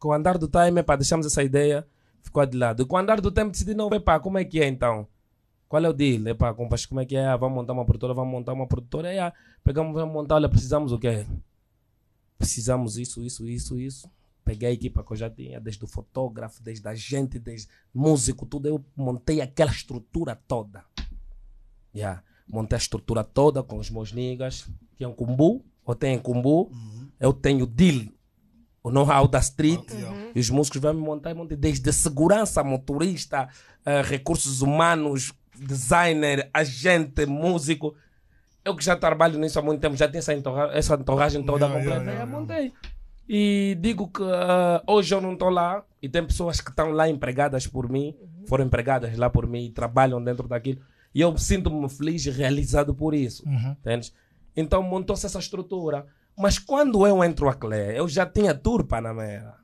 Com o andar do time, epá, deixamos essa ideia, ficou de lado. E com o andar do tempo decidi, não, epá, como é que é então? Qual é o deal? Epá, compas, como é que é? Ah, vamos montar uma produtora, vamos montar uma produtora. É, ah, pegamos, vamos montar, olha, precisamos o quê? Precisamos isso, isso, isso, isso. Peguei a equipa que eu já tinha, desde o fotógrafo, desde a gente, desde músico, tudo. Eu montei aquela estrutura toda. Yeah. Montei a estrutura toda com os meus niggas. Que é um cumbu, eu tenho cumbu. Uhum. Eu tenho deal o know-how da street. Uhum. E os músicos vão me montar, montar desde segurança, motorista, uh, recursos humanos, designer, agente, músico. Eu que já trabalho nisso há muito tempo, já tenho essa, entorra essa entorragem toda yeah, completa. Yeah, yeah, montei. E digo que uh, hoje eu não estou lá e tem pessoas que estão lá empregadas por mim, uhum. foram empregadas lá por mim e trabalham dentro daquilo. E eu sinto-me feliz e realizado por isso. Uhum. Então montou-se essa estrutura. Mas quando eu entro a Clé, eu já tinha turpa na merda.